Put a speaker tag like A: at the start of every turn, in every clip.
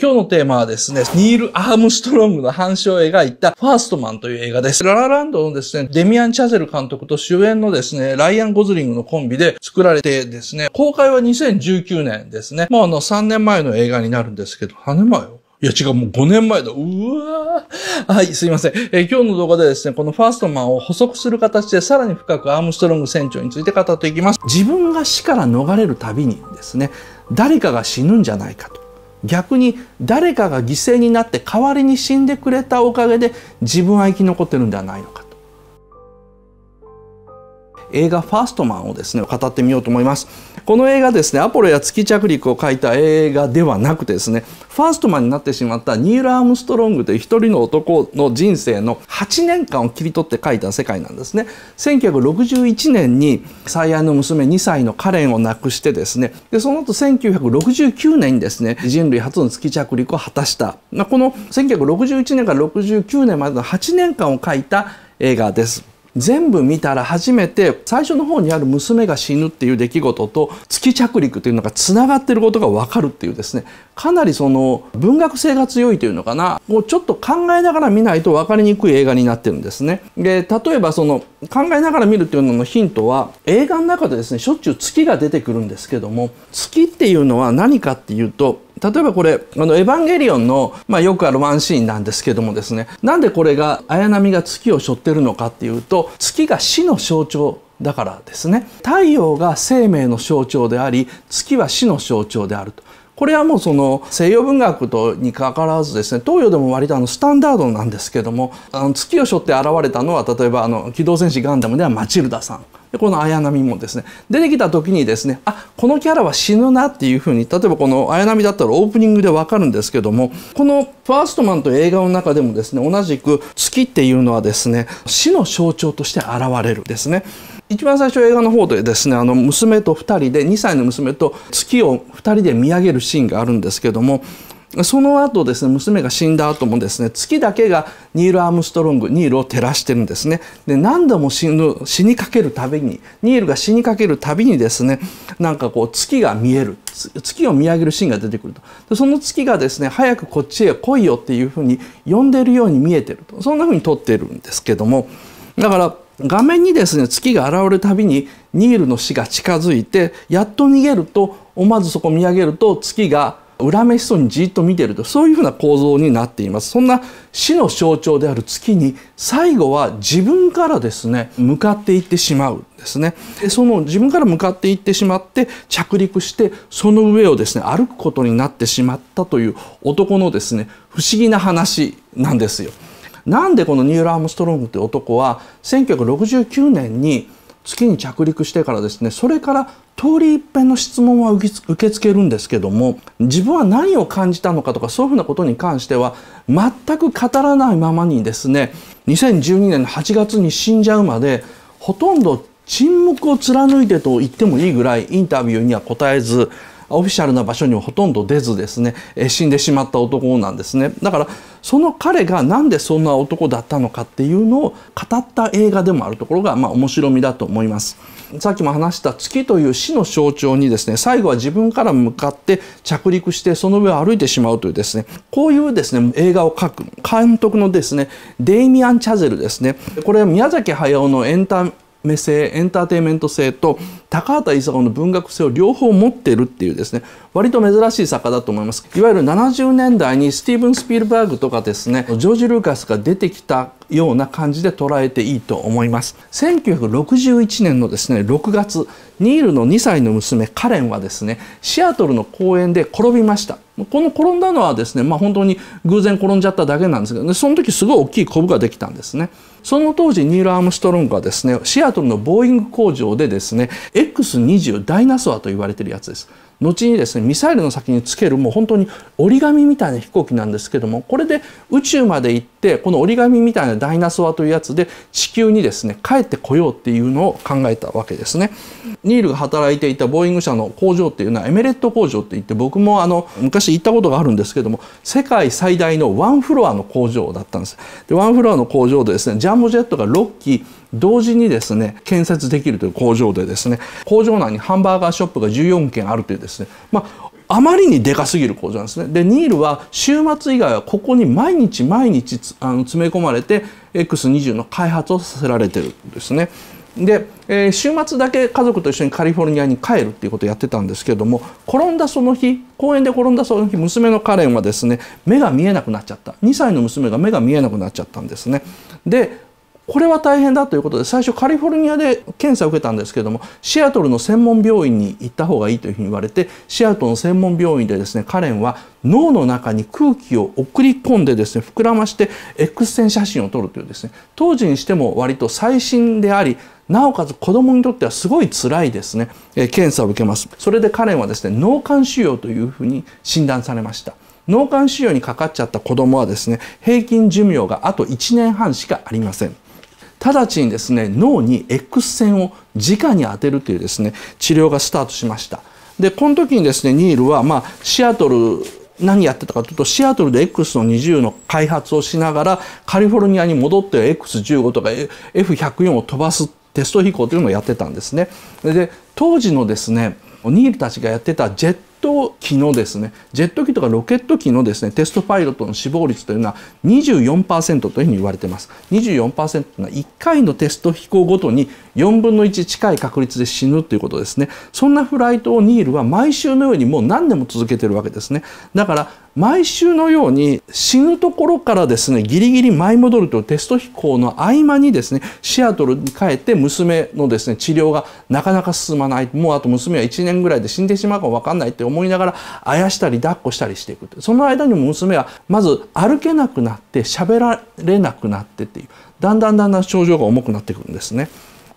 A: 今日のテーマはですね、ニール・アームストロングの反証を描いたファーストマンという映画です。ララランドのですね、デミアン・チャゼル監督と主演のですね、ライアン・ゴズリングのコンビで作られてですね、公開は2019年ですね。もうあの3年前の映画になるんですけど、3年前よ。いや違う、もう5年前だ。うわーはい、すいません、えー、今日の動画でですね、このファーストマンを補足する形でさらに深くアームストロング船長について語っていきます。自分が死から逃れるたびにですね、誰かが死ぬんじゃないかと。逆に誰かが犠牲になって代わりに死んでくれたおかげで自分は生き残ってるんではないのか映画「ファーストマン」をですね語ってみようと思いますこの映画ですねアポロや月着陸を描いた映画ではなくてですねファーストマンになってしまったニール・アームストロングという一人の男の人生の8年間を切り取って描いた世界なんですね1961年に最愛の娘2歳のカレンを亡くしてですねでその後1969年にですね人類初の月着陸を果たした、まあ、この1961年から69年までの8年間を描いた映画です。全部見たら初めて最初の方にある娘が死ぬっていう出来事と月着陸というのがつながってることが分かるっていうですねかなりその文学性が強いというのかなもうちょっと考えながら見ないと分かりにくい映画になってるんですね。で例えばその考えながら見るっていうののヒントは映画の中でですねしょっちゅう月が出てくるんですけども月っていうのは何かっていうと例えばこれ、あの、エヴァンゲリオンの、まあ、よくあるワンシーンなんですけどもですね、なんでこれが、綾波が月を背負ってるのかっていうと、月が死の象徴だからですね。太陽が生命の象徴であり、月は死の象徴であると。これはもうその西洋文学とにかかわらずですね東洋でも割とあのスタンダードなんですけどもあの月を背負って現れたのは例えばあの「機動戦士ガンダム」ではマチルダさんこの綾波もですね出てきた時にですねあこのキャラは死ぬなっていうふうに例えばこの綾波だったらオープニングでわかるんですけどもこのファーストマンと映画の中でもですね同じく月っていうのはですね死の象徴として現れるですね一番最初映画の方でですねあの娘と2人で2歳の娘と月を2人で見上げるシーンがあるんですけどもその後ですね娘が死んだ後もですね月だけがニール・アームストロングニールを照らしてるんですねで何度も死ぬ死にかけるたびにニールが死にかけるたびにですねなんかこう月が見える月を見上げるシーンが出てくるとでその月がですね早くこっちへ来いよっていうふうに呼んでるように見えてるとそんなふうに撮ってるんですけどもだから画面にですね月が現れるたびにニールの死が近づいてやっと逃げると思わずそこ見上げると月が恨めしそうにじっと見ているとそういうふうな構造になっていますそんな死の象徴である月に最後は自分からですね向かっていってしまうんですねでその自分から向かっていってしまって着陸してその上をですね歩くことになってしまったという男のですね不思議な話なんですよなんでこのニューラームストロングという男は1969年に月に着陸してからですねそれから通り一遍の質問は受け付けるんですけども自分は何を感じたのかとかそういうふうなことに関しては全く語らないままにですね2012年の8月に死んじゃうまでほとんど沈黙を貫いてと言ってもいいぐらいインタビューには答えずオフィシャルな場所にもほとんど出ずですね死んでしまった男なんですねだからその彼が何でそんな男だったのかっていうのを語った映画でもあるところがまあ面白みだと思いますさっきも話した月という死の象徴にですね最後は自分から向かって着陸してその上を歩いてしまうというですねこういうですね映画を描く監督のですねデイミアン・チャゼルですねこれは宮崎駿のエンタ目性エンターテインメント性と高畑勲の文学性を両方持ってるっていうですね割と珍しい作家だと思いますいわゆる70年代にスティーブン・スピルバーグとかですねジョージ・ルーカスが出てきたような感じで捉えていいと思います1961年のですね6月ニールの2歳の娘カレンはですねシアトルの公園で転びましたこの転んだのはですね、まあ、本当に偶然転んじゃっただけなんですけど、ね、その時すごい大きいコブができたんですねその当時ニール・アームストロングはですねシアトルのボーイング工場でですね X20 ダイナソアと言われてるやつです後にですねミサイルの先につけるもう本当に折り紙みたいな飛行機なんですけどもこれで宇宙まで行ってこの折り紙みたいなダイナソアというやつで地球にですね帰ってこようっていうのを考えたわけですね。ニールが働いていたボーイング社の工場っていうのはエメレット工場っていって僕もあの昔行ったことがあるんですけども世界最大のワンフロアの工場だったんです。でワンフロアの工場でですねジャンボジェットが6機同時にですね建設できるという工場でですね工場内にハンバーガーショップが14軒あるというですねまああまりにでかすぎる工場なんですね。でニールは週末以外はここに毎日毎日あの詰め込まれて X20 の開発をさせられてるんですね。で、えー、週末だけ家族と一緒にカリフォルニアに帰るっていうことをやってたんですけども転んだその日公園で転んだその日娘のカレンはですね目が見えなくなっちゃった2歳の娘が目が見えなくなっちゃったんですねでこれは大変だということで最初カリフォルニアで検査を受けたんですけれどもシアトルの専門病院に行った方がいいというふうに言われてシアトルの専門病院でですねカレンは脳の中に空気を送り込んでですね膨らまして X 線写真を撮るというですね当時にしても割と最新でありなおかつ子供にとってはすごい辛いですね、え検査を受けますそれでカレンはですね脳幹腫瘍というふうに診断されました脳幹腫瘍にかかっちゃった子供はですね平均寿命があと1年半しかありません直ちにですね脳に X 線を直に当てるというですね治療がスタートしましたでこの時にですねニールは、まあ、シアトル何やってたかというとシアトルで X の20の開発をしながらカリフォルニアに戻って X15 とか F104 を飛ばすテスト飛行というのをやってたんですね。で当時のですねニールたちがやってたジェット機のですねジェット機とかロケット機のですねテストパイロットの死亡率というのは24%というふうに言われています24%というのは1回のテスト飛行ごとに4分の1近い確率で死ぬということですねそんなフライトをニールは毎週のようにもう何年も続けてるわけですねだから毎週のように死ぬところからですねギリギリ舞い戻るというテスト飛行の合間にですねシアトルに帰って娘のですね治療がなかなか進まないもうあと娘は1年ぐらいで死んでしまうかも分かんないって思いながらあやしたり抱っこしたりしていくその間にも娘はまず歩けなくなって喋られなくなってっていうだんだんだんだん症状が重くなってくるんですね。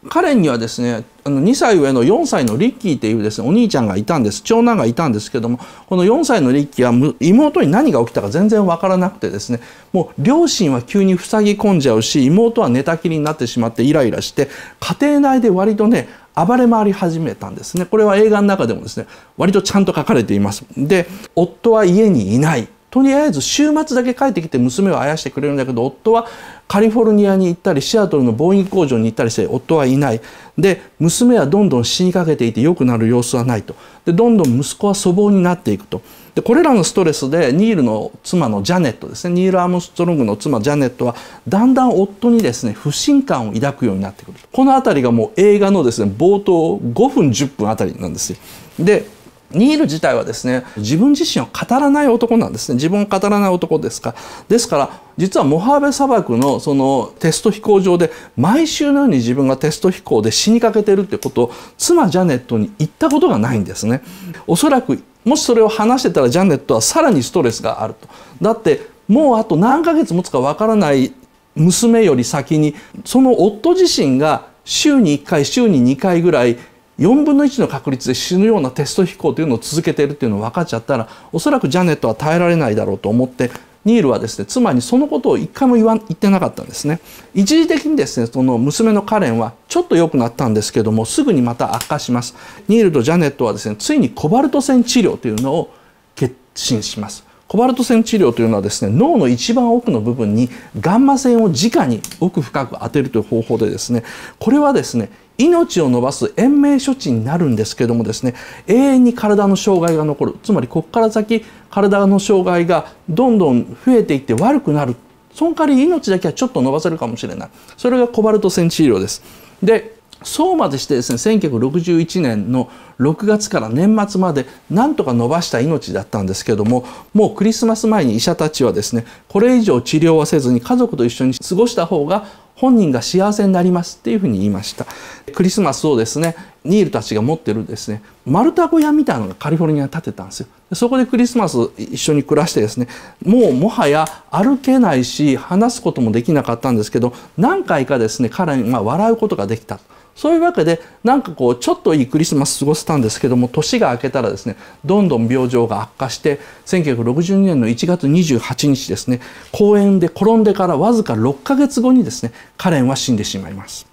A: 彼にはですねあの2歳上の4歳のリッキーっていうですねお兄ちゃんがいたんです長男がいたんですけどもこの4歳のリッキーは妹に何が起きたか全然分からなくてですねもう両親は急に塞ぎ込んじゃうし妹は寝たきりになってしまってイライラして家庭内で割とね暴れ回り始めたんですねこれは映画の中でもですね割とちゃんと書かれていますで夫は家にいないとりあえず週末だけ帰ってきて娘をあやしてくれるんだけど夫はカリフォルニアに行ったりシアトルのボーイン工場に行ったりして夫はいないで娘はどんどん死にかけていて良くなる様子はないとでどんどん息子は粗暴になっていくと。でこれらのストレスでニールの妻のジャネットですねニール・アームストロングの妻ジャネットはだんだん夫にですね不信感を抱くようになってくるこの辺りがもう映画のですね冒頭5分10分あたりなんですよ。でニール自体はですね自分自身を語らない男なんですね自分を語らない男ですかですから実はモハーベ砂漠のそのテスト飛行場で毎週のように自分がテスト飛行で死にかけてるってことを妻ジャネットに言ったことがないんですねおそらくもしそれを話してたらジャネットはさらにストレスがあるとだってもうあと何ヶ月持つかわからない娘より先にその夫自身が週に1回週に2回ぐらい4分の1の確率で死ぬようなテスト飛行というのを続けているというのを分かっちゃったらおそらくジャネットは耐えられないだろうと思ってニールはですね妻にそのことを一回も言わ言ってなかったんですね一時的にですねその娘のカレンはちょっと良くなったんですけどもすぐにまた悪化しますニールとジャネットはですねついにコバルト線治療というのを決心しますコバルト線治療というのはですね脳の一番奥の部分にガンマ線を直に奥深く当てるという方法でですねこれはですね命を延ばす延命処置になるんですけどもですね永遠に体の障害が残るつまりここから先体の障害がどんどん増えていって悪くなるその代わり命だけはちょっと伸ばせるかもしれないそれがコバルト線治療ですでそうまでしてですね1961年の6月から年末までなんとか伸ばした命だったんですけどももうクリスマス前に医者たちはですねこれ以上治療はせずに家族と一緒に過ごした方が本人が幸せになりますっていうふうに言いましたクリスマスをですねニールたちが持ってるですね丸太小屋みたいなのがカリフォルニアに建てたんですよそこでクリスマス一緒に暮らしてですねもうもはや歩けないし話すこともできなかったんですけど何回かですね彼が笑うことができた。そういうわけでなんかこうちょっといいクリスマス過ごせたんですけども年が明けたらですねどんどん病状が悪化して1962年の1月28日ですね公園で転んでからわずか6ヶ月後にですねカレンは死んでしまいます。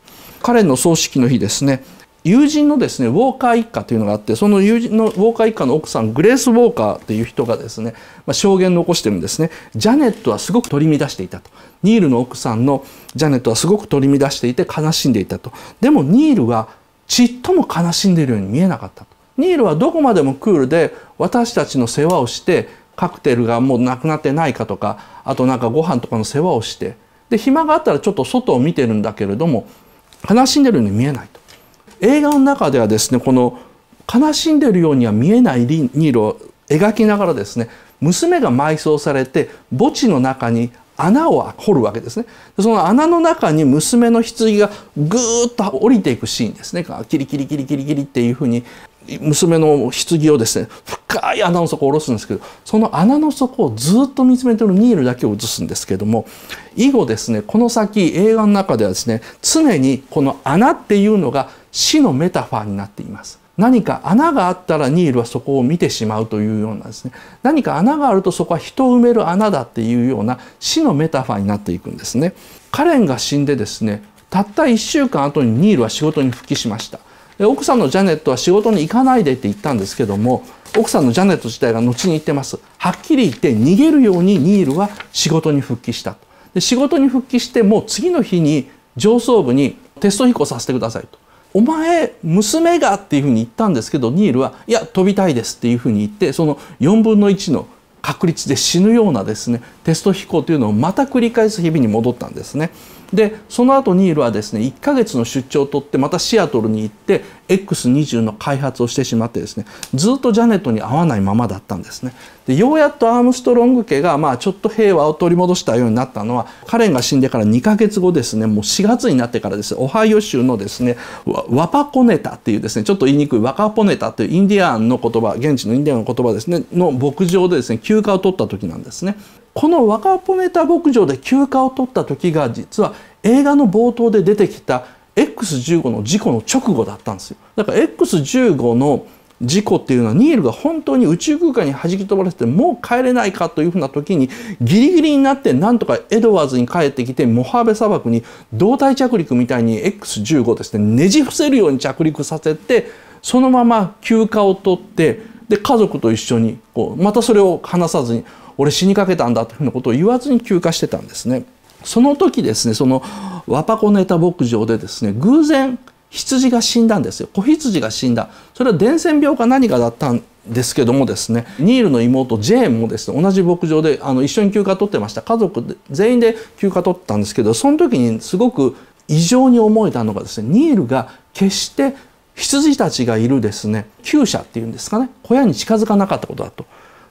A: カレンの葬式の日ですね友人のですねウォーカー一家というのがあってその友人のウォーカー一家の奥さんグレース・ウォーカーという人がですね、まあ、証言残してるんですねジャネットはすごく取り乱していたとニールの奥さんのジャネットはすごく取り乱していて悲しんでいたとでもニールはちっとも悲しんでいるように見えなかったとニールはどこまでもクールで私たちの世話をしてカクテルがもうなくなってないかとかあとなんかご飯とかの世話をしてで暇があったらちょっと外を見てるんだけれども悲しんでるように見えない映画の中ではですねこの悲しんでるようには見えないニーロを描きながらですね娘が埋葬されて墓地の中に穴を掘るわけですねその穴の中に娘の棺がぐーっと降りていくシーンですねキリキリキリキリキリっていうふうに娘の棺をですね深い穴の底を下ろすんですけどその穴の底をずっと見つめてるニールだけを映すんですけども以後ですねこの先映画の中ではですね常にこの穴っていうのが死のメタファーになっています。何か穴があったらニールはそこを見てしまうというようなですね何か穴があるとそこは人を埋める穴だっていうような死のメタファーになっていくんですね。カレンが死んでですねたった1週間後にニールは仕事に復帰しました。奥さんのジャネットは仕事に行かないでって言ったんですけども奥さんのジャネット自体が後に言ってますはっきり言って逃げるようにニールは仕事に復帰したで仕事に復帰してもう次の日に上層部にテスト飛行させてくださいと。お前娘がっていうふうに言ったんですけどニールはいや飛びたいですっていうふうに言ってその4分の1の確率で死ぬようなですねテスト飛行というのをまた繰り返す日々に戻ったんですね。でその後ニールはですね1ヶ月の出張を取ってまたシアトルに行って X20 の開発をしてしまってですねずっとジャネットに会わないままだったんですねでようやっとアームストロング家がまあちょっと平和を取り戻したようになったのはカレンが死んでから2ヶ月後ですねもう4月になってからですねオハイオ州のですねワパコネタっていうですねちょっと言いにくいワカポネタというインディアンの言葉現地のインディアンの言葉ですねの牧場でですね休暇を取った時なんですねこのワカポネタ牧場で休暇を取った時が実は映画の冒頭で出てきた X15 の事故の直後だったんですよだから X15 の事故っていうのはニールが本当に宇宙空間に弾き飛ばれてもう帰れないかというふうな時にギリギリになってなんとかエドワーズに帰ってきてモハーベ砂漠に胴体着陸みたいに X15 ですねねじ伏せるように着陸させてそのまま休暇を取ってで家族と一緒にこうまたそれを離さずに俺死にかけたんだというようなことを言わずに休暇してたんですね。その時ですねそのワパコネタ牧場でですね偶然羊が死んだんですよ子羊が死んだそれは伝染病か何かだったんですけどもですねニールの妹ジェーンもですね同じ牧場であの一緒に休暇取ってました家族で全員で休暇取ったんですけどその時にすごく異常に思えたのがですねニールが決して羊たちがいるですね厩舎っていうんですかね小屋に近づかなかったことだと。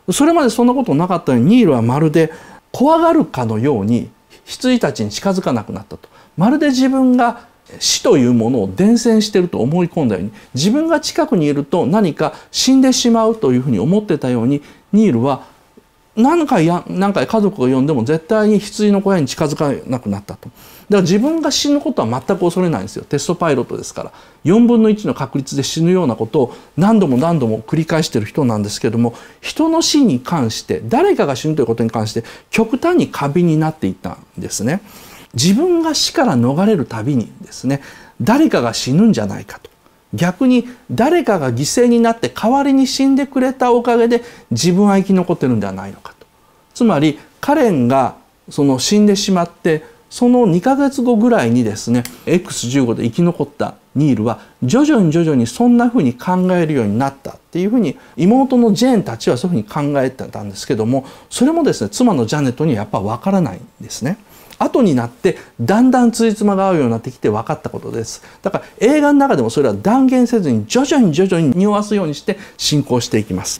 A: それまでそんなことなかったようにニールはまるで怖がるかのように羊たちに近づかなくなったとまるで自分が死というものを伝染してると思い込んだように自分が近くにいると何か死んでしまうというふうに思ってたようにニールは何回や何回家族が呼んでも絶対に羊の小屋に近づかなくなったと。だから自分が死ぬことは全く恐れないんですよテストパイロットですから4分の1の確率で死ぬようなことを何度も何度も繰り返している人なんですけども人の死に関して誰かが死ぬということに関して極端に過敏になっていたんですね。自分が死から逃れるたびにですね誰かが死ぬんじゃないかと逆に誰かが犠牲になって代わりに死んでくれたおかげで自分は生き残ってるんではないのかとつまりカレンがその死んでしまってその2ヶ月後ぐらいにですね X15 で生き残ったニールは徐々に徐々にそんな風に考えるようになったっていう風に妹のジェーンたちはそういう風に考えてたんですけどもそれもですね妻のジャネットにはやっぱ分からないんですね。後になってだんだん辻褄が合うようになってきて分かったことですだから映画の中でもそれは断言せずに徐々に徐々に匂わすようにして進行していきます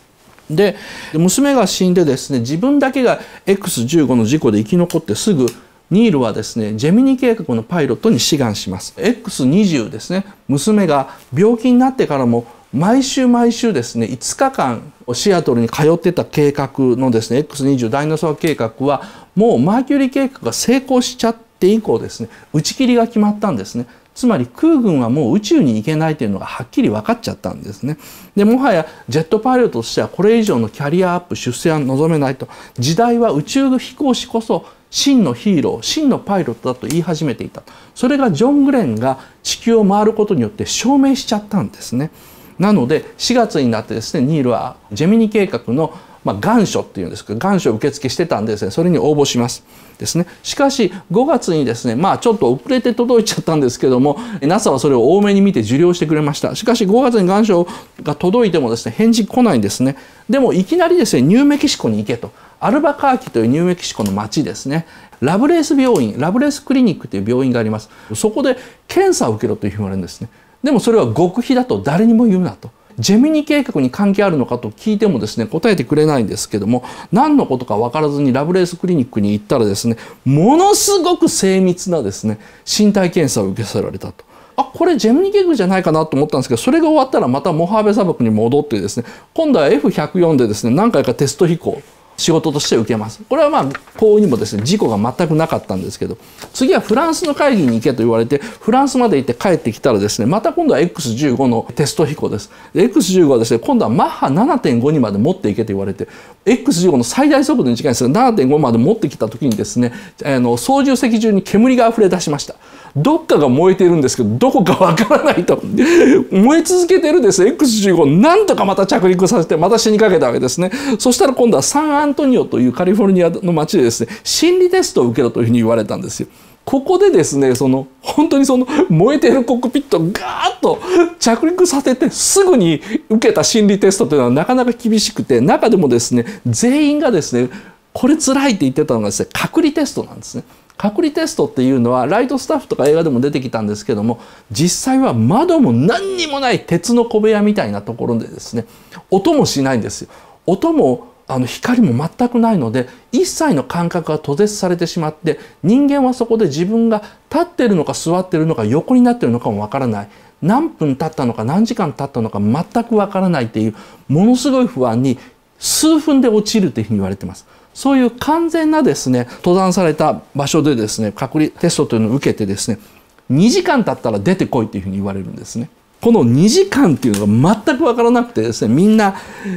A: で娘が死んでですね自分だけが X15 の事故で生き残ってすぐニールはですねジェミニ計画のパイロットに志願します X20 ですね娘が病気になってからも毎週毎週ですね5日間シアトルに通ってた計画のですね X20 ダイナソー計画はもうマーキュリー計画が成功しちゃって以降ですね打ち切りが決まったんですねつまり空軍はもう宇宙に行けないというのがはっきり分かっちゃったんですね。でもはやジェットパイロットとしてはこれ以上のキャリアアップ出世は望めないと時代は宇宙飛行士こそ真のヒーロー真のパイロットだと言い始めていたそれがジョン・グレンが地球を回ることによって証明しちゃったんですねなので4月になってですねニールはジェミニ計画のまあ、願書っていうんですけど願書受付してたんですねそれに応募します。ですね、しかし5月にですねまあちょっと遅れて届いちゃったんですけども NASA はそれを多めに見て受領してくれましたしかし5月に願書が届いてもですね返事来ないんですねでもいきなりですねニューメキシコに行けとアルバカーキというニューメキシコの町ですねラブレース病院ラブレースクリニックという病院がありますそこで検査を受けろというふうに言われるんですねでもそれは極秘だと誰にも言うなとジェミニ計画に関係あるのかと聞いてもですね、答えてくれないんですけども、何のことか分からずにラブレースクリニックに行ったらですね、ものすごく精密なですね、身体検査を受けさせられたと。あ、これジェミニ計画じゃないかなと思ったんですけど、それが終わったらまたモハーベ砂漠に戻ってですね、今度は F104 でですね、何回かテスト飛行。仕事として受けます。これはまあ幸運にもですね事故が全くなかったんですけど次はフランスの会議に行けと言われてフランスまで行って帰ってきたらですねまた今度は X15 のテスト飛行です。X15 はですね今度はマッハ7.5にまで持っていけと言われて X15 の最大速度に近いんですが7.5まで持ってきた時にですねあの操縦席中に煙が溢れ出しました。どっかが燃えているんですけどどこかわからないと 燃え続けてるんです X15 なんとかまた着陸させてまた死にかけたわけですねそしたら今度はサンアントニオというカリフォルニアの街でですね心理テストを受けろというふうに言われたんですよ。ここでですねその本当にその燃えてるコックピットをガーッと着陸させてすぐに受けた心理テストというのはなかなか厳しくて中でもですね全員がですねこれ辛いって言ってたのがですね隔離テストなんですね。隔離テストっていうのはライトスタッフとか映画でも出てきたんですけども実際は窓も何にもない鉄の小部屋みたいなところでですね音もしないんですよ音もあの光も全くないので一切の感覚が途絶されてしまって人間はそこで自分が立ってるのか座ってるのか横になってるのかもわからない何分経ったのか何時間経ったのか全くわからないっていうものすごい不安に数分で落ちるというふうに言われてます。そういう完全なですね、登山された場所でですね、隔離テストというのを受けてですね、2時間経ったら出てこいというふうに言われるんですね。この2時間っていうのが全く分からなくてですねみんな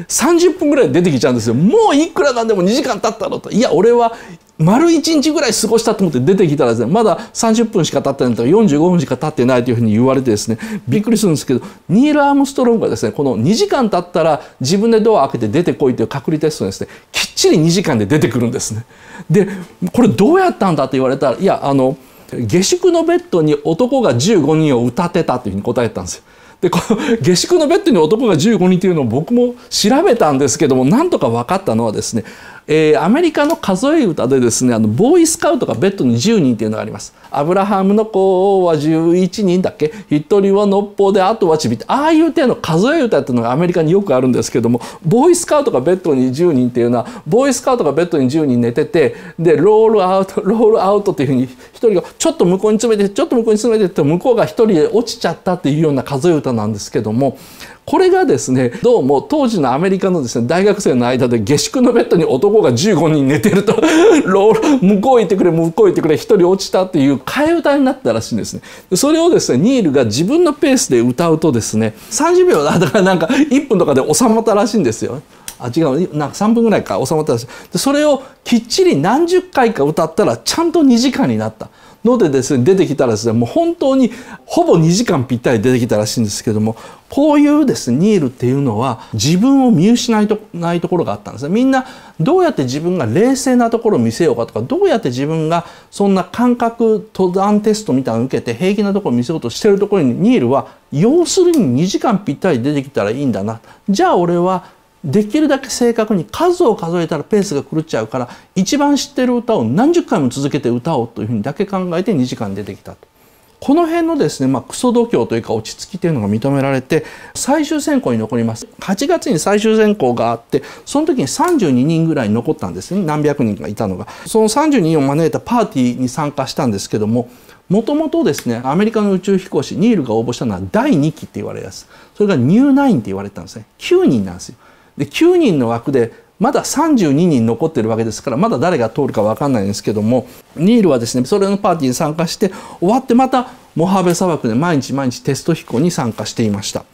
A: 30分ぐらい出てきちゃうんですよもういくらなんでも2時間経ったろといや俺は丸1日ぐらい過ごしたと思って出てきたらですねまだ30分しか経ってないとか45分しか経ってないというふうに言われてですねびっくりするんですけどニール・アームストロングがですねこの2時間経ったら自分でドア開けて出てこいという隔離テストですねきっちり2時間で出てくるんですね。でこれどうやったんだと言われたらいやあの下宿のベッドに男が15人を歌ってたというふうに答えたんですよ。でこの下宿のベッドに男が15人というのを僕も調べたんですけどもなんとか分かったのはですねえー、アメリカの数え歌でですねあのボーイスカウトがベッドに10人っていうのがあります。アブラハムの子は11人だっけ一人はのっぽであとはちびああいう手の数え歌っていうのがアメリカによくあるんですけどもボーイスカウトがベッドに10人っていうのはボーイスカウトがベッドに10人寝ててでロールアウトロールアウトっていうふうに一人がちょっと向こうに詰めてちょっと向こうに詰めてって向こうが一人で落ちちゃったっていうような数え歌なんですけどもこれがですねどうも当時のアメリカのですね大学生の間で下宿のベッドに男が15人寝てると 向こう行ってくれ向こう行ってくれ1人落ちたっていう替え歌になったらしいんですね。それをですねニールが自分のペースで歌うとですね30秒だからなんか1分とかで収まったらしいんですよ。あ違うなんか3分ぐらいか収まったらしいでそれをきっちり何十回か歌ったらちゃんと2時間になった。のでですね出てきたらですねもう本当にほぼ2時間ぴったり出てきたらしいんですけどもこういうですねニールっていうのは自分を見失いとないところがあったんですねみんなどうやって自分が冷静なところを見せようかとかどうやって自分がそんな感覚登山テストみたいなのを受けて平気なところを見せようとしてるところにニールは要するに2時間ぴったり出てきたらいいんだなじゃあ俺はできるだけ正確に数を数えたらペースが狂っちゃうから一番知ってる歌を何十回も続けて歌おうというふうにだけ考えて2時間出てきたと。この辺のですね、まあ、クソ度胸というか落ち着きというのが認められて最終選考に残ります8月に最終選考があってその時に32人ぐらい残ったんですね何百人がいたのがその32人を招いたパーティーに参加したんですけどももともとですねアメリカの宇宙飛行士ニールが応募したのは第2期って言われやすそれがニューナインって言われたんですね9人なんですよで9人の枠でまだ32人残ってるわけですからまだ誰が通るか分かんないんですけどもニールはですねそれのパーティーに参加して終わってまたモハベ砂漠で毎日毎日テスト飛行に参加していました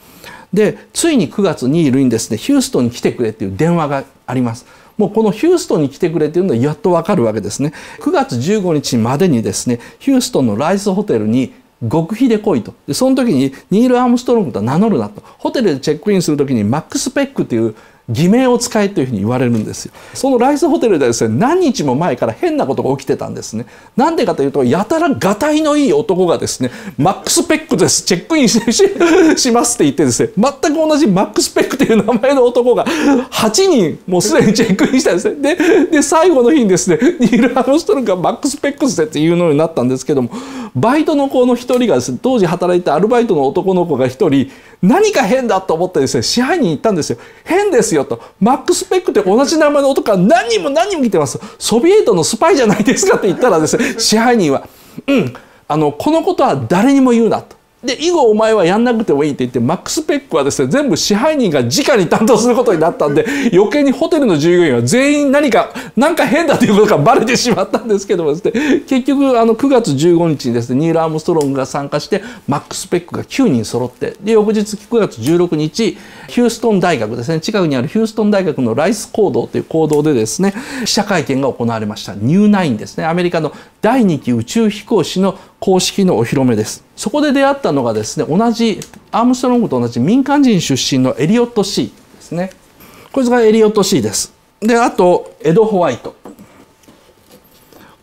A: でついに9月ニールにですねヒューストンに来てくれっていう電話がありますもうこのヒューストンに来てくれっていうのはやっと分かるわけですね9月15日までにですねヒューストンのライスホテルに極秘で来いと。で、その時にニール・アームストロングと名乗るなと。ホテルでチェックインする時にマックス・ペックっていう偽名を使えというふに言われるんですよそのライスホテルでですね何日も前から変なことが起きてたんですねなんでかというとやたらがたいのいい男がですねマックスペックですチェックインししますって言ってですね全く同じマックスペックという名前の男が8人もうすでにチェックインしたんですねでで最後の日にですねニール・アームストロングがマックスペックスでっていうのになったんですけどもバイトの子の1人がですね当時働いてアルバイトの男の子が1人何か変だと思ってですね支配人に行ったんですよ変ですよよとマック・スペックって同じ名前の男が何人も何人も来てますソビエトのスパイじゃないですかって言ったらですね 支配人は「うんあのこのことは誰にも言うな」と。で以後お前はやんなくてもいいって言ってマックス・ペックはですね全部支配人が直に担当することになったんで 余計にホテルの従業員は全員何か何か変だということがバレてしまったんですけどもですね結局あの9月15日にですねニール・アームストロングが参加してマックス・ペックが9人揃ってで翌日9月16日、ヒューストン大学ですね、近くにあるヒューストン大学のライス講堂という講堂でですね、記者会見が行われました。ニューナインですね、アメリカの第2期宇宙飛行士の公式のお披露目です。そこで出会ったのがですね、同じ、アームストロングと同じ民間人出身のエリオット・シーですね。こいつがエリオット・シーです。で、あと、エド・ホワイト。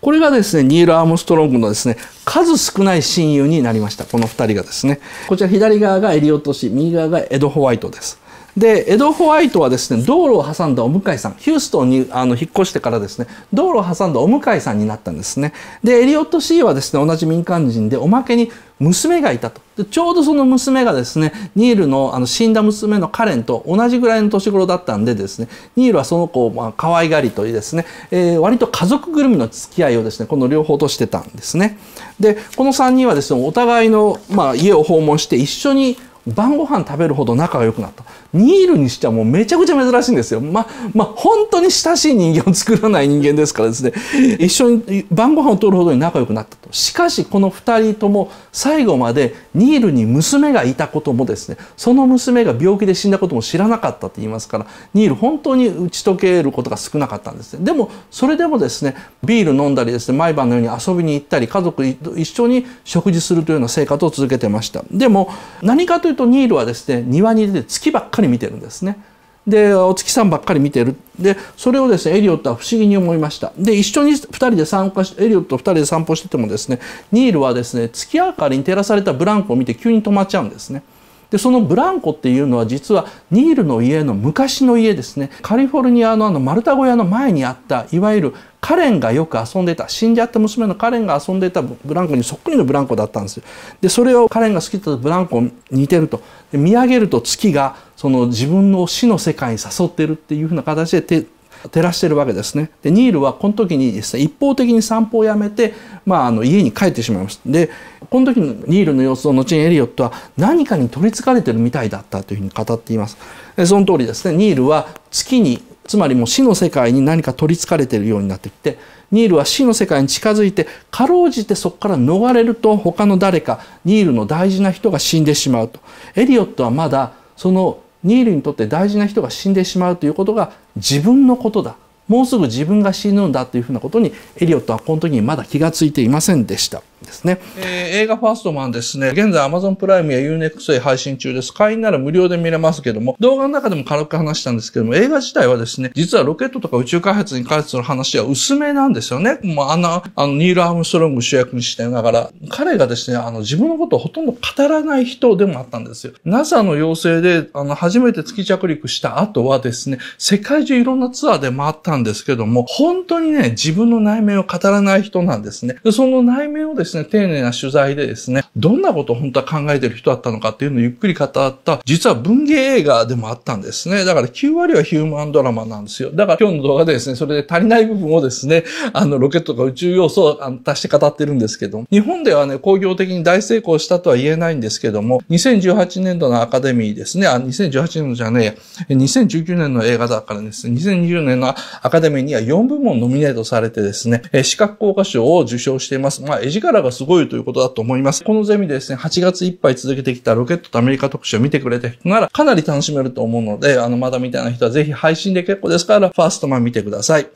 A: これがですね、ニール・アームストロングのですね、数少ない親友になりました。この2人がですね。こちら左側がエリオット氏、右側がエド・ホワイトです。でエド・ホワイトはですね道路を挟んだお向かいさんヒューストンにあの引っ越してからですね道路を挟んだお向かいさんになったんですねでエリオット・シーはですね同じ民間人でおまけに娘がいたとでちょうどその娘がですねニールのあの死んだ娘のカレンと同じぐらいの年頃だったんでですねニールはその子をまあ可愛がりというですね、えー、割と家族ぐるみの付き合いをですねこの両方としてたんですねでこの3人はですねお互いの、まあ、家を訪問して一緒に晩ご飯食べるほど仲が良くなったニールにしてはもうめちゃくちゃ珍しいんですよままあ本当に親しい人間を作らない人間ですからですね一緒に晩ご飯をとるほどに仲良くなったとしかしこの二人とも最後までニールに娘がいたこともですねその娘が病気で死んだことも知らなかったと言いますからニール本当に打ち解けることが少なかったんですねでもそれでもですねビール飲んだりですね毎晩のように遊びに行ったり家族一緒に食事するというような生活を続けてましたでも何かというととニールはですね庭に出て月ばっかり見てるんですね。でお月さんばっかり見てるでそれをですねエリオットは不思議に思いましたで一緒に2人で参加しエリオット2人で散歩しててもですねニールはですね月明かりに照らされたブランコを見て急に止まっちゃうんですね。でそのブランコっていうのは実はニールの家の昔の家ですねカリフォルニアのあの丸太小屋の前にあったいわゆるカレンがよく遊んでた死んじゃった娘のカレンが遊んでたブランコにそっくりのブランコだったんですよでそれをカレンが好きだったブランコに似てると見上げると月がその自分の死の世界に誘ってるっていうふうな形で照らしているわけですね。でニールはこの時にですね一方的に散歩をやめて、まあ、あの家に帰ってしまいます。でこの時のニールの様子を後にエリオットは何かに取り憑かれているみたいだったというふうに語っています。でその通りですねニールは月につまりもう死の世界に何か取り憑かれているようになってきてニールは死の世界に近づいてかろうじてそこから逃れると他の誰かニールの大事な人が死んでしまうとエリオットはまだそのニールにとって大事な人が死んでしまうということが自分のことだもうすぐ自分が死ぬんだというふうなことにエリオットはこの時にまだ気がついていませんでしたですね、えー、映画ファーストマンですね現在アマゾンプライムや UNEXT へ配信中です会員なら無料で見れますけども動画の中でも軽く話したんですけども映画自体はですね実はロケットとか宇宙開発に関する話は薄めなんですよねもうあのあのニール・アームストロング主役にしながら彼がですねあの自分のことをほとんど語らない人でもあったんですよ NASA の要請であの初めて月着陸した後はですね世界中いろんなツアーで回ったんなんですけども、本当にね、自分の内面を語らない人なんですね。で、その内面をですね、丁寧な取材でですね、どんなことを本当は考えてる人だったのかっていうのをゆっくり語った、実は文芸映画でもあったんですね。だから9割はヒューマンドラマなんですよ。だから今日の動画でですね、それで足りない部分をですね、あの、ロケットとか宇宙要素を足して語ってるんですけど、日本ではね、工業的に大成功したとは言えないんですけども、2018年度のアカデミーですね、あ、2018年度じゃねえ、2019年の映画だからですね、2020年のアアカデミーには4部門ノミネートされてですね、えー、資格効果賞を受賞しています。まあ、絵力がすごいということだと思います。このゼミでですね、8月いっぱい続けてきたロケットとアメリカ特集を見てくれた人ならかなり楽しめると思うので、あの、まだみたいな人はぜひ配信で結構ですから、ファーストマン見てください。